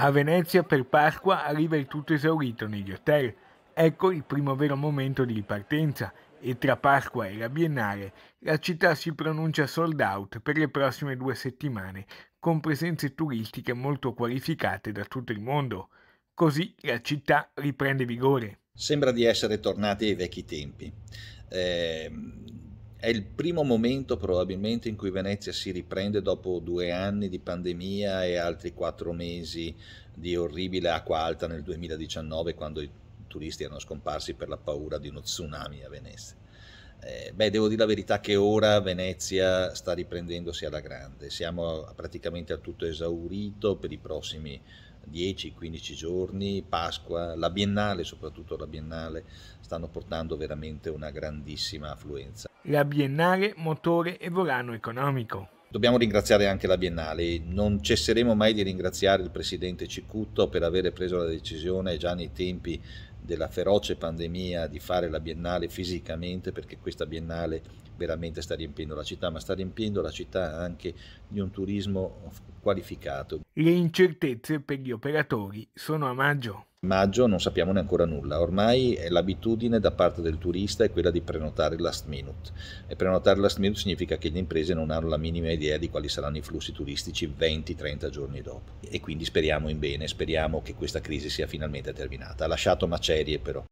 A Venezia per Pasqua arriva il tutto esaurito negli hotel. Ecco il primo vero momento di ripartenza e tra Pasqua e la Biennale la città si pronuncia sold out per le prossime due settimane, con presenze turistiche molto qualificate da tutto il mondo. Così la città riprende vigore. Sembra di essere tornati ai vecchi tempi. Eh, è il primo momento probabilmente in cui Venezia si riprende dopo due anni di pandemia e altri quattro mesi di orribile acqua alta nel 2019 quando i turisti erano scomparsi per la paura di uno tsunami a Venezia. Eh, beh, devo dire la verità che ora Venezia sta riprendendosi alla grande, siamo praticamente a tutto esaurito per i prossimi 10-15 giorni, Pasqua, la biennale, soprattutto la biennale, stanno portando veramente una grandissima affluenza. La biennale, motore e volano economico. Dobbiamo ringraziare anche la Biennale, non cesseremo mai di ringraziare il presidente Cicutto per aver preso la decisione già nei tempi della feroce pandemia di fare la biennale fisicamente, perché questa biennale veramente sta riempiendo la città, ma sta riempiendo la città anche di un turismo qualificato. Le incertezze per gli operatori sono a maggio. Maggio non sappiamo neanche ancora nulla, ormai l'abitudine da parte del turista è quella di prenotare last minute e prenotare last minute significa che le imprese non hanno la minima idea di quali saranno i flussi turistici 20-30 giorni dopo e quindi speriamo in bene, speriamo che questa crisi sia finalmente terminata. Ha lasciato macelli serie, pero